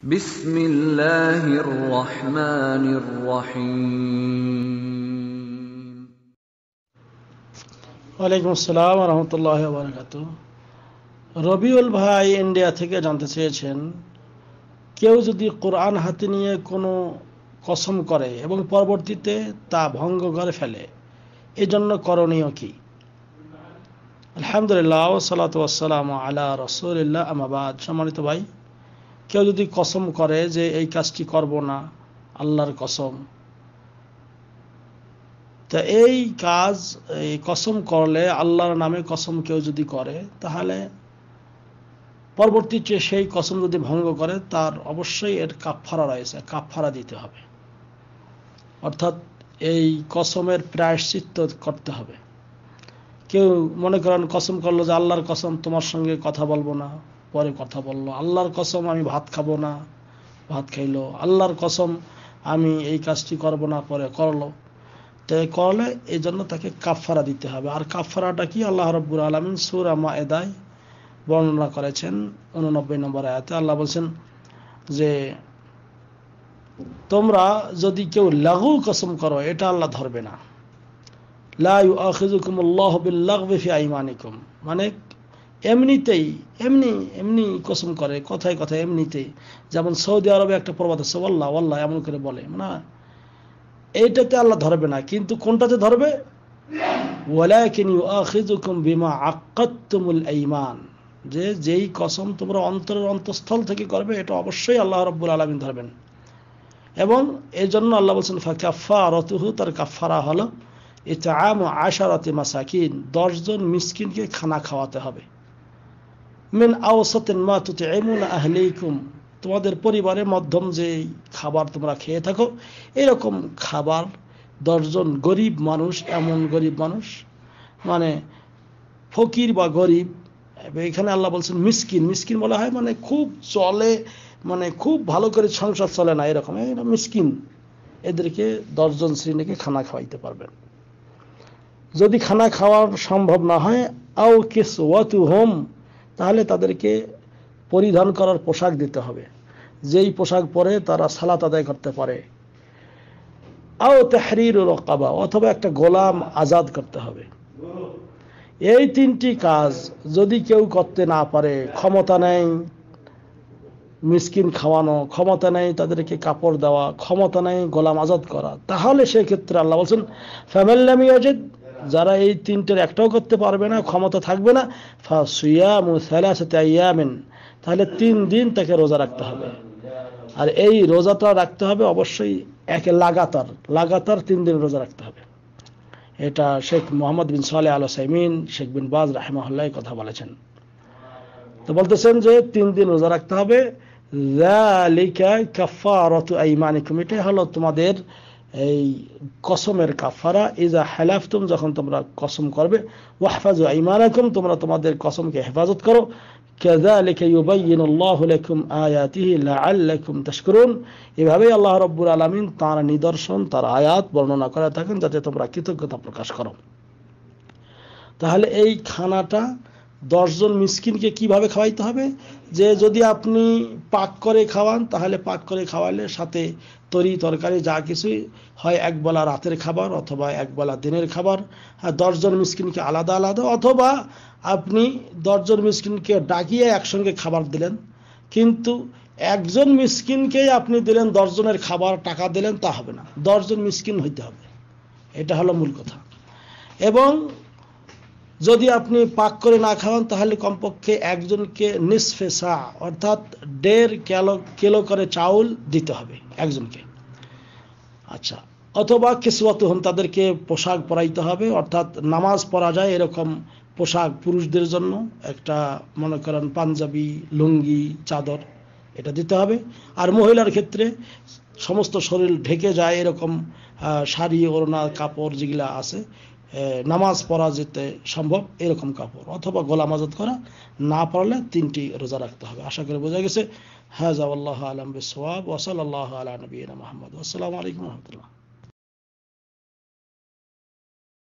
ওয়ালাইকুম আসসালাম রহমতুল্লাহ বারকাত রবিউল ভাই ইন্ডিয়া থেকে জানতে চেয়েছেন কেউ যদি কোরআন হাতে নিয়ে কোনো কসম করে এবং পরবর্তীতে তা ভঙ্গ করে ফেলে এজন্য করণীয় কি আলহামদুলিল্লাহ সালাত আলা রসুলিল্লাহ আমাবাদ সম্মানিত ভাই কেউ যদি কসম করে যে এই কাজটি করব না আল্লাহর কসম তা এই কাজ এই কসম করলে আল্লাহর নামে কসম কেউ যদি করে তাহলে পরবর্তীতে সেই কসম যদি ভঙ্গ করে তার অবশ্যই এর কাফফারা রয়েছে কাফফারা দিতে হবে অর্থাৎ এই কসমের প্রায়শ্চিত্ত করতে হবে কেউ মনে করেন কসম করলো যে আল্লাহর কসম তোমার সঙ্গে কথা বলবো না পরে কথা বলল আল্লাহর কসম আমি ভাত খাবো না ভাত খাইলো আল্লাহর কসম আমি এই কাজটি করব না পরে করলো তো করলে এই জন্য তাকে কাফারা দিতে হবে আর কাফারাটা কি আল্লাহ রব্বুর আলমিন সুর আমা এদায় বর্ণনা করেছেন উননব্বই নম্বর আয়াতে আল্লাহ বলছেন যে তোমরা যদি কেউ লাঘু কসম করো এটা আল্লাহ ধরবে না লাউ আল্লাহ বিল্লাহ বিফি আইমানিকুম মানে এমনিতেই এমনি এমনি কসম করে কথায় কথায় এমনিতেই যেমন সৌদি আরবে একটা প্রবাদ আছে ওল্লাহ ওল্লাহ এমন করে বলে না মানে এইটাতে আল্লাহ ধরবে না কিন্তু কোনটাতে ধরবে বিমা ঈমান যে যেই কসম তোমরা অন্তরের অন্তঃস্থল থেকে করবে এটা অবশ্যই আল্লাহ রব্বুল আলামিন ধরবেন এবং এই জন্য আল্লাহ বলছেন ফাকাফা রতুহু তার কাফারা হলো এটা আম রাতে মাসাকিন দশজন মিসকিনকে খানা খাওয়াতে হবে মেন আওসাতেন মা তুতে এমন আহলেইকুম তোমাদের পরিবারের মাধ্যম যে খাবার তোমরা খেয়ে থাকো এরকম খাবার দশজন গরিব মানুষ এমন গরিব মানুষ মানে ফকির বা গরিব এখানে আল্লাহ বলছেন মিসকিন মিসকিন বলা হয় মানে খুব চলে মানে খুব ভালো করে সংসার চলে না এরকম মিসকিন এদেরকে দশজন শ্রেণীকে খানা খাওয়াইতে পারবেন যদি খানা খাওয়ার সম্ভব না হয় আও কেস ওয়াতু হোম তাহলে তাদেরকে পরিধান করার পোশাক দিতে হবে যেই পোশাক পরে তারা সালাত আদায় করতে পারে আও তেহরির রকাবা অথবা একটা গোলাম আজাদ করতে হবে এই তিনটি কাজ যদি কেউ করতে না পারে ক্ষমতা নেই মিসকিন খাওয়ানো ক্ষমতা নেই তাদেরকে কাপড় দেওয়া ক্ষমতা নেই গোলাম আজাদ করা তাহলে সেক্ষেত্রে আল্লাহ বলছেন ফ্যামিল্লামি অজিত যারা এই তিনটের একটাও করতে পারবে না ক্ষমতা থাকবে না তাহলে তিন দিন তাকে রোজা রাখতে হবে আর এই রোজাটা রাখতে হবে অবশ্যই একে লাগাতার লাগাতার তিন দিন রোজা রাখতে হবে এটা শেখ মোহাম্মদ বিন সালে আল সাইমিন শেখ বিন বাজ রাহেমাহুল্লাহ কথা বলেছেন তো বলতেছেন যে তিন দিন রোজা রাখতে হবে ذلك كفارة أيمانكم এটাই হলো তোমাদের আহ এই কসমের কাফারা ইজা হেলাফতুম যখন তোমরা কসম করবে ওয়াহফাজু ইমারাকুম তোমরা তোমাদের কসমকে হেফাজত করো كذلك يبين الله لكم آياته لعلكم تشكرون এভাবে আল্লাহ রাব্বুল আলামিন তার নিদর্শন তার আয়াত বর্ণনা করে থাকেন যাতে তোমরা কৃতজ্ঞতা প্রকাশ করো তাহলে এই খানাটা দশজন মিসকিনকে কিভাবে খাওয়াইতে হবে যে যদি আপনি পাক করে খাওয়ান তাহলে পাক করে খাওয়ালে সাথে তরি তরকারি যা কিছুই হয় এক বেলা রাতের খাবার অথবা এক বেলা দিনের খাবার আর দশজন মিসকিনকে আলাদা আলাদা অথবা আপনি দশজন মিসকিনকে ডাকিয়ে একসঙ্গে খাবার দিলেন কিন্তু একজন মিসকিনকেই আপনি দিলেন দশজনের খাবার টাকা দিলেন তা হবে না দশজন মিসকিন হইতে হবে এটা হলো মূল কথা এবং যদি আপনি পাক করে না খাওয়ান তাহলে কমপক্ষে একজনকে নিঃসফে সা অর্থাৎ দেড় কেলো কিলো করে চাউল দিতে হবে একজনকে আচ্ছা অথবা কিছু হন তাদেরকে পোশাক পরাইতে হবে অর্থাৎ নামাজ পরা যায় এরকম পোশাক পুরুষদের জন্য একটা মনে করেন পাঞ্জাবি লুঙ্গি চাদর এটা দিতে হবে আর মহিলার ক্ষেত্রে সমস্ত শরীর ঢেকে যায় এরকম শাড়ি ওড়না কাপড় যেগুলো আছে নামাজ পড়া যেতে সম্ভব এরকম কাপড় অথবা গোলাম আজাদ করা না পারলে তিনটি রোজা রাখতে হবে আশা করি বোঝা গেছে হ্যাঁ জাউল্লাহ আলম বিসওয়াব ওসল আল্লাহ আলা নবীন মোহাম্মদ আসসালামু আলাইকুম রহমতুল্লাহ